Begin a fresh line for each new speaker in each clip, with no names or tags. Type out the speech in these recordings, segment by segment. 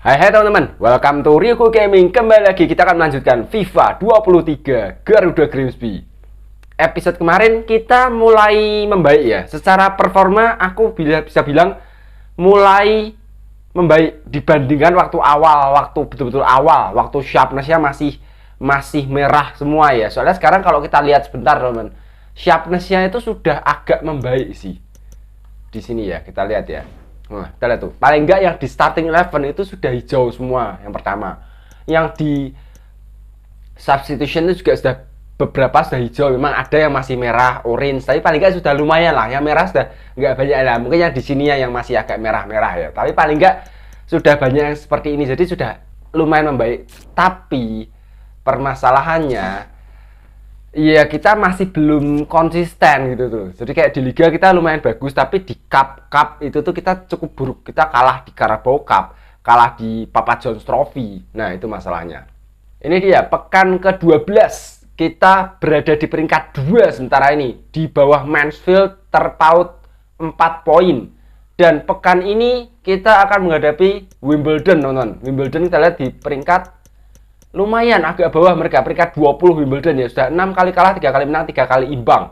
Hai hai teman-teman, welcome to Ryuku Gaming Kembali lagi kita akan melanjutkan FIFA 23 Garuda Grimsby Episode kemarin kita mulai membaik ya Secara performa aku bisa bilang mulai membaik Dibandingkan waktu awal, waktu betul-betul awal Waktu sharpnessnya masih masih merah semua ya Soalnya sekarang kalau kita lihat sebentar teman-teman Sharpnessnya itu sudah agak membaik sih Di sini ya, kita lihat ya Wah, kita lihat tuh. Paling enggak yang di starting eleven itu sudah hijau semua yang pertama. Yang di substitution itu juga sudah beberapa sudah hijau. Memang ada yang masih merah, orange, tapi paling enggak sudah lumayan lah. Yang merah sudah enggak banyak lah. Mungkin yang di sini ya yang masih agak merah-merah ya. Tapi paling enggak sudah banyak yang seperti ini. Jadi sudah lumayan membaik. Tapi permasalahannya Iya kita masih belum konsisten gitu tuh. Jadi kayak di liga kita lumayan bagus tapi di cup cup itu tuh kita cukup buruk. Kita kalah di Carabao Cup, kalah di Papa John's Trophy. Nah itu masalahnya. Ini dia pekan ke-12 kita berada di peringkat 2 sementara ini di bawah Mansfield terpaut 4 poin. Dan pekan ini kita akan menghadapi Wimbledon nonton. Wimbledon kita lihat di peringkat lumayan agak bawah mereka peringkat 20 Wimbledon ya sudah enam kali kalah tiga kali menang tiga kali imbang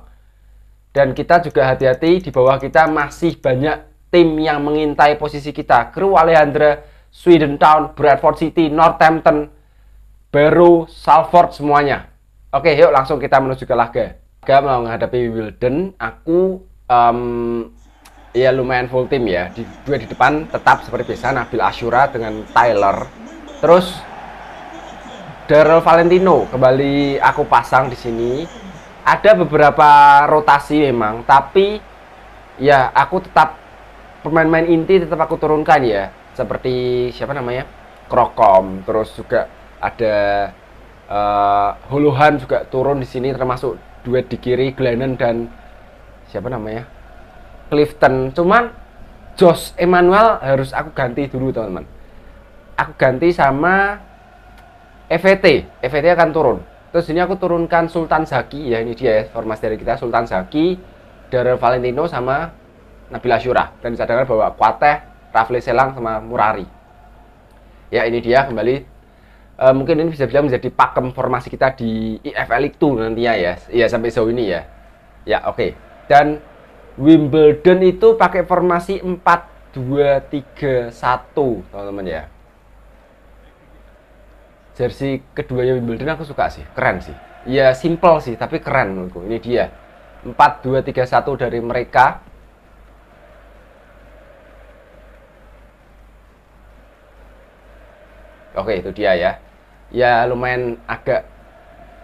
dan kita juga hati-hati di bawah kita masih banyak tim yang mengintai posisi kita Crew Alejandra Sweden Town Bradford City Northampton baru Salford semuanya oke yuk langsung kita menuju ke laga laga mau menghadapi Wimbledon aku um, ya lumayan full tim ya di, dua di depan tetap seperti biasa Nabil Ashura dengan Tyler terus Daryl Valentino kembali aku pasang di sini. Ada beberapa rotasi memang, tapi ya aku tetap pemain-pemain inti tetap aku turunkan ya. Seperti siapa namanya? Krokom, terus juga ada uh, Huluhan juga turun di sini termasuk duet di kiri Glennon dan siapa namanya? Clifton. Cuman Jos Emmanuel harus aku ganti dulu, teman-teman. Aku ganti sama EVT, EVT akan turun. Terus ini aku turunkan Sultan Zaki ya ini dia ya formasi dari kita Sultan Zaki, Darrell Valentino sama Nabila Syura dan disadarkan bahwa Kuateh, Rafli Selang sama Murari. Ya ini dia kembali e, mungkin ini bisa bilang menjadi pakem formasi kita di IFL itu nantinya ya. Iya sampai sejauh ini ya. Ya oke. Okay. Dan Wimbledon itu pakai formasi 4 2 3 1 teman-teman ya jersey keduanya Wimbledon aku suka sih, keren sih. Ya simple sih, tapi keren menurutku. Ini dia. 4 2 3 1 dari mereka. Oke, itu dia ya. Ya lumayan agak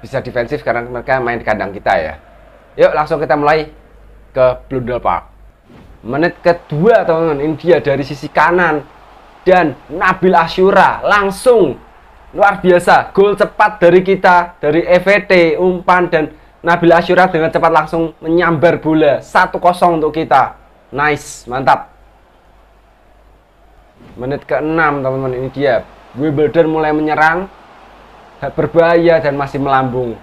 bisa defensif karena mereka main di kandang kita ya. Yuk langsung kita mulai ke Blundell Park. Menit kedua teman-teman, ini dia dari sisi kanan dan Nabil Asyura langsung luar biasa gol cepat dari kita dari EVT umpan dan Nabil Asyura dengan cepat langsung menyambar bola 1-0 untuk kita nice mantap menit ke-6 teman-teman ini dia Wimbledon mulai menyerang berbahaya dan masih melambung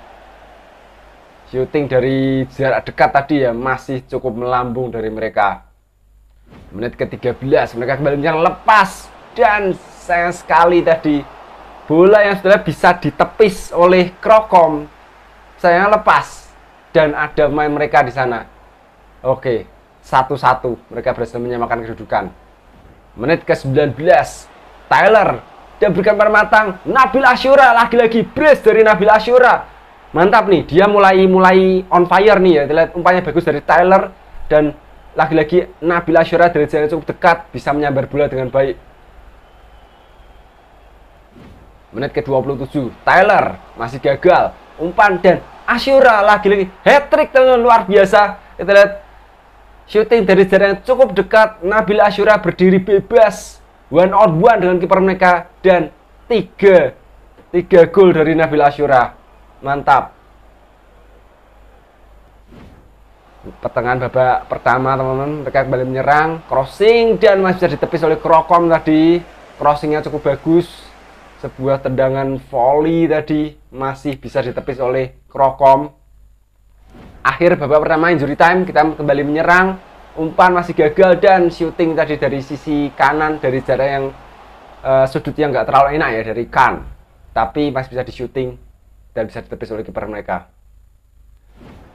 shooting dari jarak dekat tadi ya masih cukup melambung dari mereka menit ke-13 mereka kembali menyerang lepas dan sayang sekali tadi bola yang sebenarnya bisa ditepis oleh Krokom saya lepas dan ada main mereka di sana oke satu-satu mereka berhasil menyamakan kedudukan menit ke-19 Tyler dia berikan matang Nabil Ashura lagi-lagi brace dari Nabil Ashura mantap nih dia mulai mulai on fire nih ya lihat umpanya bagus dari Tyler dan lagi-lagi Nabil Ashura dari jalan cukup dekat bisa menyambar bola dengan baik Menit ke-27, Tyler masih gagal. Umpan dan Asyura lagi-lagi hat-trick teman-teman luar biasa. Kita lihat shooting dari jarak yang cukup dekat. Nabil Asyura berdiri bebas. One on one dengan kiper mereka dan tiga tiga gol dari Nabil Asyura. Mantap. Pertengahan babak pertama teman-teman mereka kembali menyerang crossing dan masih bisa ditepis oleh Krokom tadi crossingnya cukup bagus sebuah tendangan volley tadi masih bisa ditepis oleh Krokom. Akhir babak pertama injury time, kita kembali menyerang. Umpan masih gagal dan shooting tadi dari sisi kanan dari jarak yang uh, sudut yang nggak terlalu enak ya dari kan. Tapi masih bisa di shooting dan bisa ditepis oleh kiper mereka.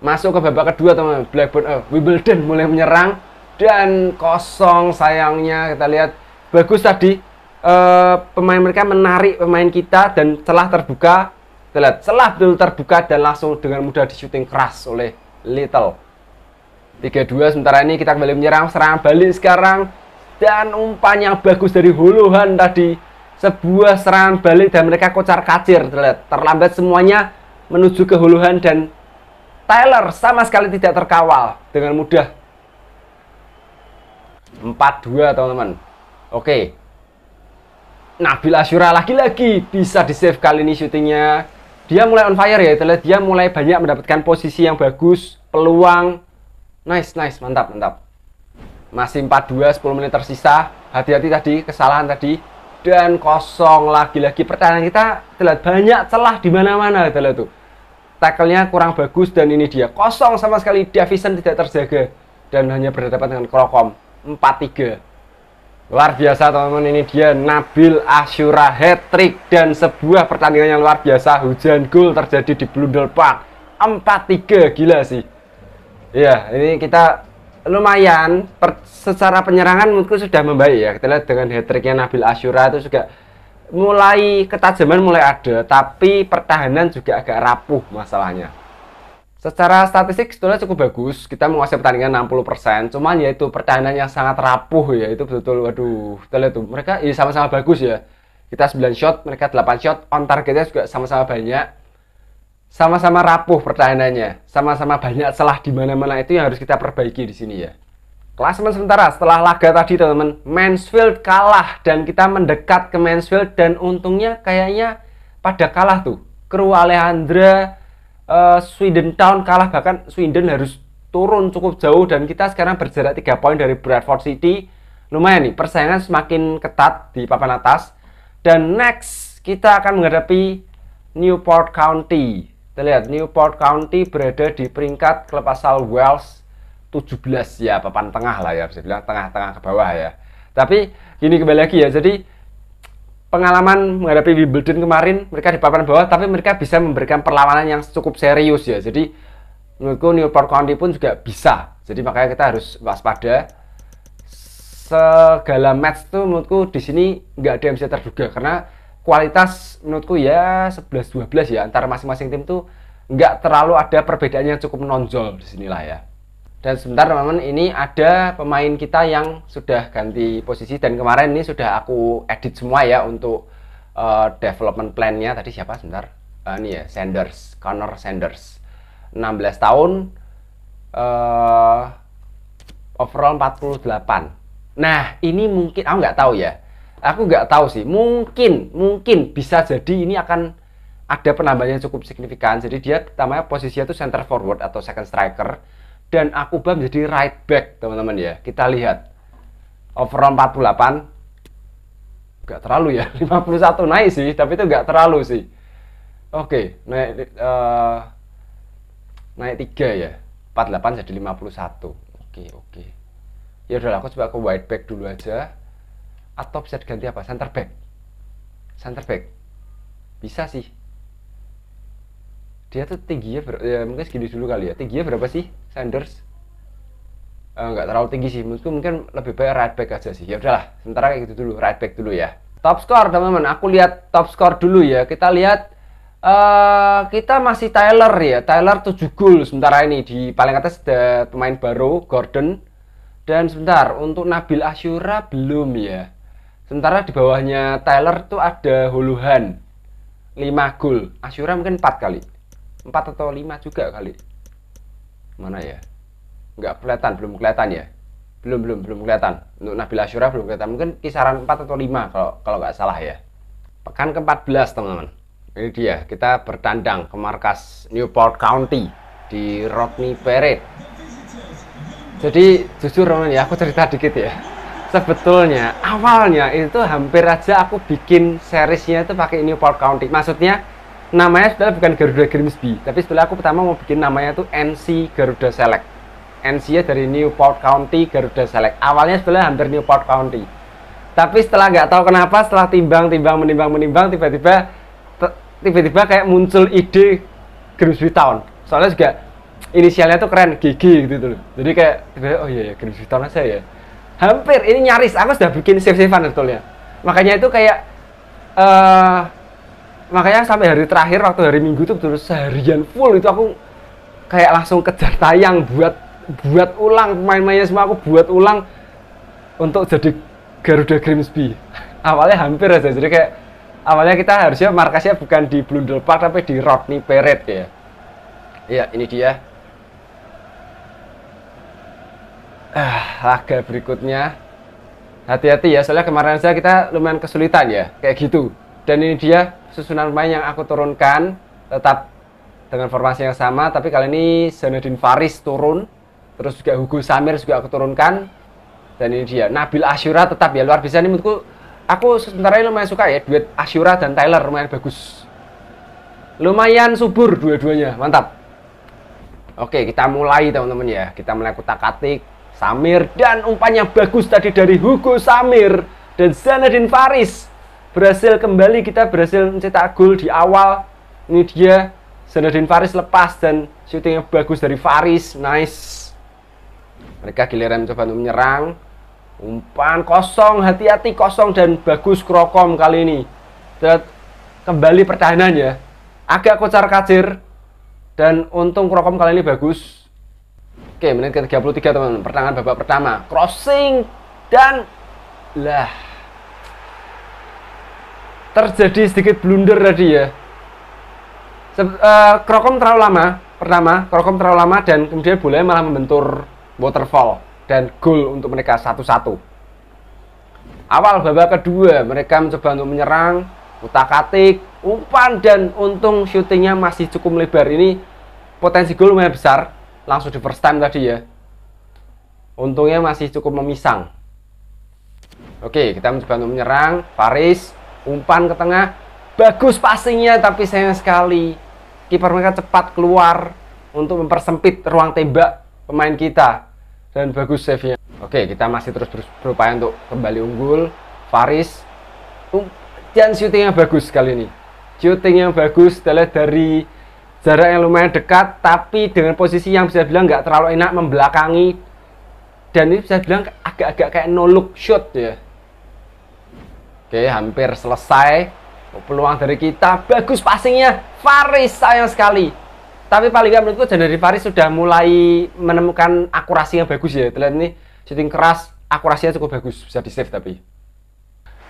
Masuk ke babak kedua teman Blackburn uh, Wimbledon mulai menyerang dan kosong sayangnya kita lihat bagus tadi Eh, pemain mereka menarik pemain kita dan celah terbuka lihat celah betul terbuka dan langsung dengan mudah di shooting keras oleh Little 3-2 sementara ini kita kembali menyerang serangan balik sekarang dan umpan yang bagus dari Huluhan tadi sebuah serangan balik dan mereka kocar kacir terlihat terlambat semuanya menuju ke Huluhan dan Tyler sama sekali tidak terkawal dengan mudah 4-2 teman-teman oke Nabil Asyura lagi-lagi bisa di save kali ini syutingnya dia mulai on fire ya Terlihat ya. dia mulai banyak mendapatkan posisi yang bagus peluang nice nice mantap mantap masih 42 10 menit tersisa hati-hati tadi kesalahan tadi dan kosong lagi-lagi pertahanan kita terlihat banyak celah di mana-mana Terlihat ya, tuh tackle-nya kurang bagus dan ini dia kosong sama sekali Davison tidak terjaga dan hanya berhadapan dengan Krokom 4-3 Luar biasa teman-teman ini dia Nabil Asyura hat trick dan sebuah pertandingan yang luar biasa hujan gol terjadi di Blundell Park 4-3 gila sih. ya ini kita lumayan per, secara penyerangan menurutku sudah membaik ya. Kita lihat dengan hat tricknya Nabil Asyura itu juga mulai ketajaman mulai ada tapi pertahanan juga agak rapuh masalahnya. Secara statistik sebetulnya cukup bagus, kita menguasai pertandingan 60%, cuman ya itu pertahanan yang sangat rapuh ya, itu betul-betul waduh, kita lihat tuh, mereka ya sama-sama bagus ya. Kita 9 shot, mereka 8 shot, on targetnya juga sama-sama banyak. Sama-sama rapuh pertahanannya, sama-sama banyak celah di mana-mana itu yang harus kita perbaiki di sini ya. Klasemen sementara setelah laga tadi teman-teman, Mansfield kalah dan kita mendekat ke Mansfield dan untungnya kayaknya pada kalah tuh. Kru Alejandra uh, Sweden Town kalah bahkan Sweden harus turun cukup jauh dan kita sekarang berjarak 3 poin dari Bradford City. Lumayan nih, persaingan semakin ketat di papan atas. Dan next kita akan menghadapi Newport County. Kita lihat Newport County berada di peringkat klub asal Wales 17 ya, papan tengah lah ya, bisa bilang tengah-tengah ke bawah ya. Tapi gini kembali lagi ya, jadi pengalaman menghadapi Wimbledon kemarin mereka di papan bawah tapi mereka bisa memberikan perlawanan yang cukup serius ya jadi menurutku Newport County pun juga bisa jadi makanya kita harus waspada segala match tuh menurutku di sini nggak ada yang bisa terduga karena kualitas menurutku ya 11-12 ya antara masing-masing tim tuh nggak terlalu ada perbedaan yang cukup menonjol di sinilah ya. Dan sebentar teman-teman, ini ada pemain kita yang sudah ganti posisi dan kemarin ini sudah aku edit semua ya untuk uh, development plan-nya. Tadi siapa sebentar? Uh, ini ya, Sanders, Connor Sanders. 16 tahun, uh, overall 48. Nah, ini mungkin, aku nggak tahu ya. Aku nggak tahu sih, mungkin, mungkin bisa jadi ini akan ada penambahan yang cukup signifikan. Jadi dia namanya posisinya itu center forward atau second striker dan Akuba menjadi right back teman-teman ya kita lihat overall 48 nggak terlalu ya 51 naik sih tapi itu nggak terlalu sih oke naik uh, naik 3 ya 48 jadi 51 oke oke ya udah aku coba ke white back dulu aja atau bisa diganti apa center back center back bisa sih dia tuh tinggi ya, mungkin segini dulu kali ya tingginya berapa sih Sanders eh, nggak uh, terlalu tinggi sih menurutku mungkin lebih baik right back aja sih ya udahlah sementara kayak gitu dulu right back dulu ya top score teman-teman aku lihat top score dulu ya kita lihat uh, kita masih Tyler ya Tyler 7 gol sementara ini di paling atas ada pemain baru Gordon dan sebentar untuk Nabil Asyura belum ya sementara di bawahnya Tyler tuh ada Huluhan 5 gol Asyura mungkin 4 kali 4 atau 5 juga kali Mana ya? Nggak kelihatan, belum kelihatan ya? Belum, belum, belum kelihatan. Untuk Nabil Asyura belum kelihatan. Mungkin kisaran 4 atau 5 kalau kalau nggak salah ya. Pekan ke-14, teman-teman. Ini dia, kita bertandang ke markas Newport County di Rodney Parade. Jadi jujur teman ya, aku cerita dikit ya. Sebetulnya awalnya itu hampir aja aku bikin seriesnya itu pakai Newport County. Maksudnya namanya sebenarnya bukan Garuda Grimsby, tapi setelah aku pertama mau bikin namanya tuh NC Garuda Select. NC-nya dari Newport County Garuda Select. Awalnya sebenarnya hampir Newport County. Tapi setelah nggak tahu kenapa, setelah timbang-timbang, menimbang-menimbang, tiba-tiba tiba-tiba kayak muncul ide Grimsby Town. Soalnya juga inisialnya tuh keren, gigi gitu loh. Jadi kayak tiba -tiba, oh iya ya Grimsby Town aja ya. Hampir ini nyaris aku sudah bikin save-savean betulnya Makanya itu kayak uh, makanya sampai hari terakhir waktu hari minggu itu terus seharian full itu aku kayak langsung kejar tayang buat buat ulang pemain-pemainnya semua aku buat ulang untuk jadi Garuda Grimsby awalnya hampir aja jadi kayak awalnya kita harusnya markasnya bukan di Blundell Park tapi di Rodney Peret ya iya ini dia ah, laga berikutnya hati-hati ya soalnya kemarin saya kita lumayan kesulitan ya kayak gitu dan ini dia susunan pemain yang aku turunkan tetap dengan formasi yang sama tapi kali ini Zanedin Faris turun terus juga Hugo Samir juga aku turunkan dan ini dia Nabil Ashura tetap ya luar biasa ini menurutku aku sementara ini lumayan suka ya duet Ashura dan Tyler lumayan bagus lumayan subur dua-duanya mantap oke kita mulai teman-teman ya kita mulai kutak Katik Samir dan umpannya bagus tadi dari Hugo Samir dan Zanedin Faris berhasil kembali kita berhasil mencetak gol di awal ini dia Zainuddin Faris lepas dan syutingnya bagus dari Faris nice mereka giliran coba untuk menyerang umpan kosong hati-hati kosong dan bagus krokom kali ini dan kembali pertahanan ya agak kocar kacir dan untung krokom kali ini bagus oke menit ke 33 teman pertahanan babak pertama crossing dan lah terjadi sedikit blunder tadi ya. Se uh, eh, Krokom terlalu lama, pertama Krokom terlalu lama dan kemudian bolanya malah membentur waterfall dan goal untuk mereka satu-satu. Awal babak kedua mereka mencoba untuk menyerang, utak-atik, umpan dan untung syutingnya masih cukup lebar ini potensi gol lumayan besar langsung di first time tadi ya. Untungnya masih cukup memisang. Oke, kita mencoba untuk menyerang. Paris umpan ke tengah bagus passingnya tapi sayang sekali kiper mereka cepat keluar untuk mempersempit ruang tembak pemain kita dan bagus save-nya. Oke, kita masih terus berupaya untuk kembali unggul. Faris um, dan yang bagus kali ini. Shooting yang bagus adalah dari jarak yang lumayan dekat tapi dengan posisi yang bisa bilang nggak terlalu enak membelakangi dan ini bisa bilang agak-agak kayak no look shot ya Oke, hampir selesai. Oh, peluang dari kita bagus passingnya. Faris sayang sekali. Tapi paling nggak menurutku dari Faris sudah mulai menemukan akurasi yang bagus ya. Terlihat ini shooting keras, akurasinya cukup bagus, bisa di save tapi.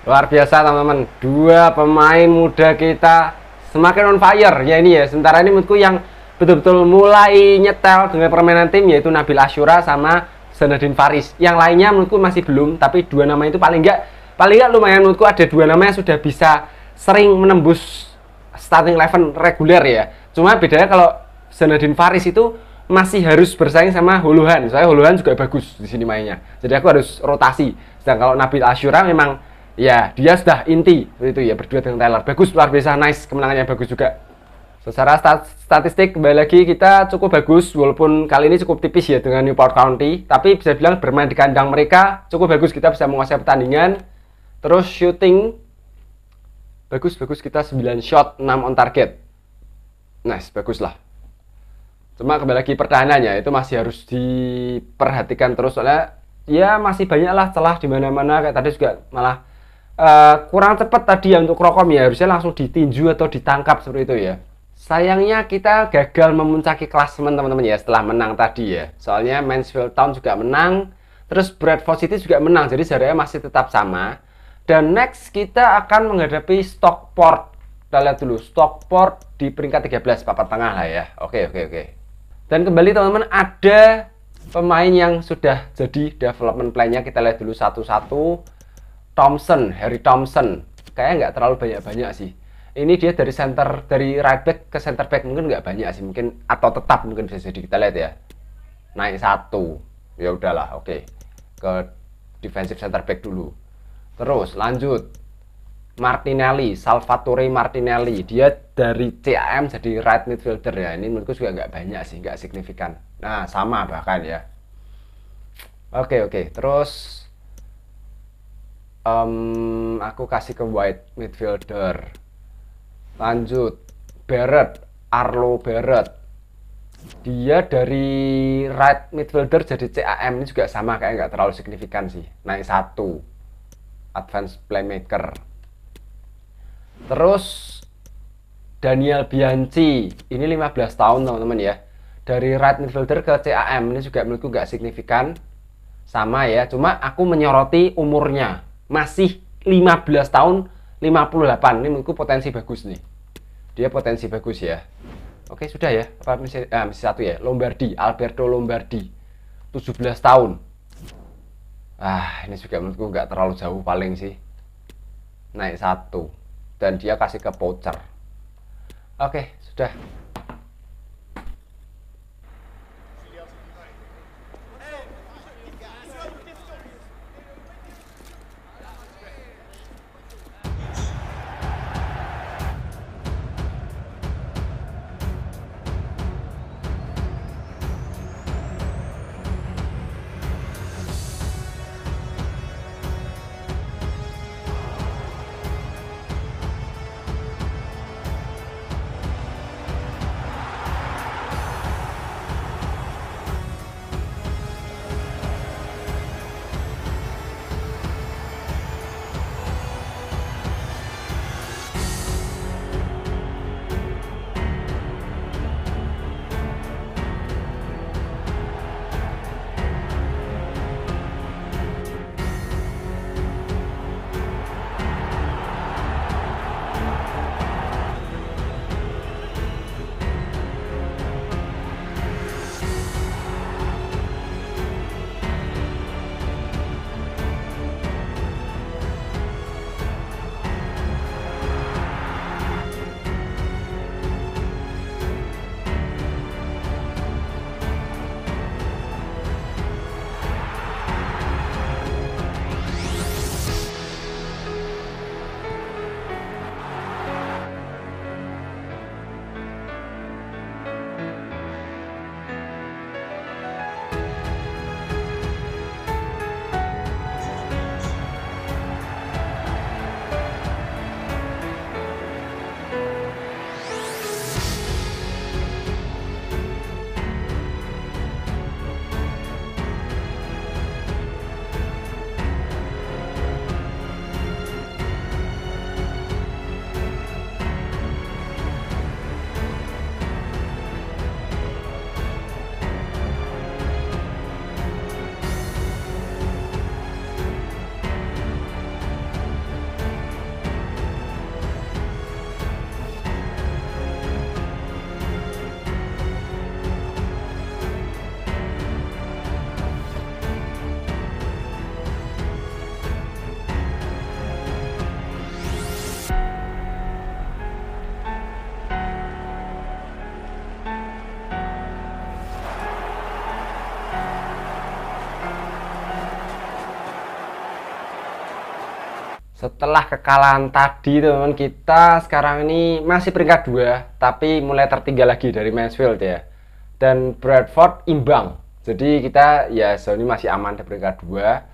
Luar biasa teman-teman. Dua pemain muda kita semakin on fire ya ini ya. Sementara ini menurutku yang betul-betul mulai nyetel dengan permainan tim yaitu Nabil Ashura sama Zanadin Faris. Yang lainnya menurutku masih belum, tapi dua nama itu paling enggak paling nggak lumayan menurutku ada dua nama yang sudah bisa sering menembus starting eleven reguler ya cuma bedanya kalau Zanadin Faris itu masih harus bersaing sama Huluhan soalnya Huluhan juga bagus di sini mainnya jadi aku harus rotasi sedang kalau Nabil Asyura memang ya dia sudah inti itu ya berdua dengan Taylor bagus luar biasa nice kemenangannya bagus juga secara stat statistik kembali lagi kita cukup bagus walaupun kali ini cukup tipis ya dengan Newport County tapi bisa bilang bermain di kandang mereka cukup bagus kita bisa menguasai pertandingan terus shooting bagus-bagus kita 9 shot 6 on target nice bagus lah cuma kembali lagi pertahanannya itu masih harus diperhatikan terus soalnya ya masih banyak lah celah di mana-mana kayak tadi juga malah uh, kurang cepat tadi ya untuk krokom ya harusnya langsung ditinju atau ditangkap seperti itu ya sayangnya kita gagal memuncaki klasemen teman-teman ya setelah menang tadi ya soalnya Mansfield Town juga menang terus Bradford City juga menang jadi jaraknya masih tetap sama dan next kita akan menghadapi Stockport. Kita lihat dulu Stockport di peringkat 13 papan tengah lah ya. Oke, oke, oke. Dan kembali teman-teman ada pemain yang sudah jadi development plan-nya kita lihat dulu satu-satu. Thompson, Harry Thompson. Kayaknya nggak terlalu banyak-banyak sih. Ini dia dari center dari right back ke center back mungkin nggak banyak sih, mungkin atau tetap mungkin bisa jadi kita lihat ya. Naik satu. Ya udahlah, oke. Ke defensive center back dulu Terus lanjut. Martinelli, Salvatore Martinelli, dia dari CAM jadi right midfielder ya. Ini menurutku juga nggak banyak sih, nggak signifikan. Nah, sama bahkan ya. Oke, oke. Terus um, aku kasih ke white midfielder. Lanjut, Barrett, Arlo Barrett. Dia dari right midfielder jadi CAM ini juga sama kayak nggak terlalu signifikan sih, naik satu Advanced playmaker. Terus Daniel Bianchi, ini 15 tahun teman-teman ya. Dari right midfielder ke CAM ini juga menurutku gak signifikan. Sama ya, cuma aku menyoroti umurnya. Masih 15 tahun 58, ini menurutku potensi bagus nih. Dia potensi bagus ya. Oke, sudah ya. Apa misi, ah, misi satu ya. Lombardi, Alberto Lombardi. 17 tahun ah ini juga menurutku nggak terlalu jauh paling sih naik satu dan dia kasih ke voucher oke sudah setelah kekalahan tadi teman-teman kita sekarang ini masih peringkat dua tapi mulai tertinggal lagi dari Mansfield ya dan Bradford imbang jadi kita ya sejauh ini masih aman di peringkat dua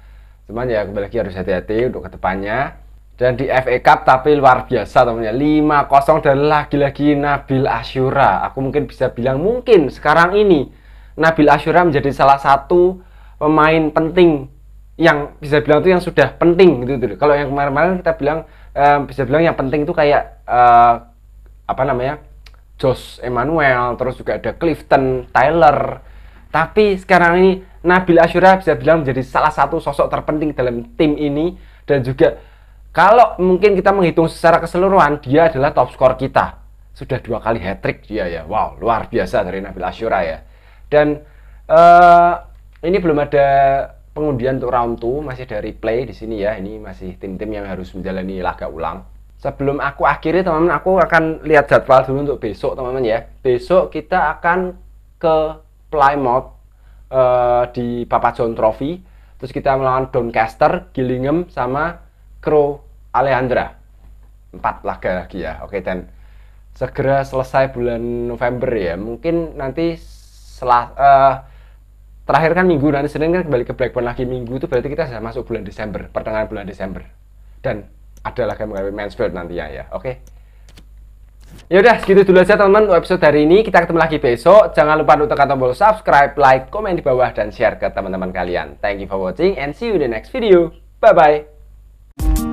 cuman ya kembali lagi harus hati-hati untuk kedepannya dan di FA Cup tapi luar biasa teman ya 5-0 dan lagi-lagi Nabil Asyura aku mungkin bisa bilang mungkin sekarang ini Nabil Asyura menjadi salah satu pemain penting yang bisa bilang itu yang sudah penting gitu tuh. Gitu. Kalau yang kemarin-kemarin kita bilang um, bisa bilang yang penting itu kayak uh, apa namanya? Josh Emmanuel, terus juga ada Clifton, Tyler. Tapi sekarang ini Nabil Ashura bisa bilang menjadi salah satu sosok terpenting dalam tim ini dan juga kalau mungkin kita menghitung secara keseluruhan dia adalah top skor kita. Sudah dua kali hat trick dia ya. Wow, luar biasa dari Nabil Ashura ya. Dan uh, ini belum ada pengundian untuk round 2 masih dari play di sini ya. Ini masih tim-tim yang harus menjalani laga ulang. Sebelum aku akhiri teman-teman, aku akan lihat jadwal dulu untuk besok teman-teman ya. Besok kita akan ke Plymouth uh, di Papa John Trophy. Terus kita melawan Doncaster, Gillingham sama Crow Alejandra. Empat laga lagi ya. Oke dan segera selesai bulan November ya. Mungkin nanti setelah uh, eh, terakhir kan minggu nanti Senin kan kembali ke Blackburn lagi minggu itu berarti kita sudah masuk bulan Desember pertengahan bulan Desember dan ada lagi menghadapi Mansfield nantinya ya oke okay? ya udah segitu dulu aja teman-teman episode hari ini kita ketemu lagi besok jangan lupa untuk tekan tombol subscribe like komen di bawah dan share ke teman-teman kalian thank you for watching and see you in the next video bye bye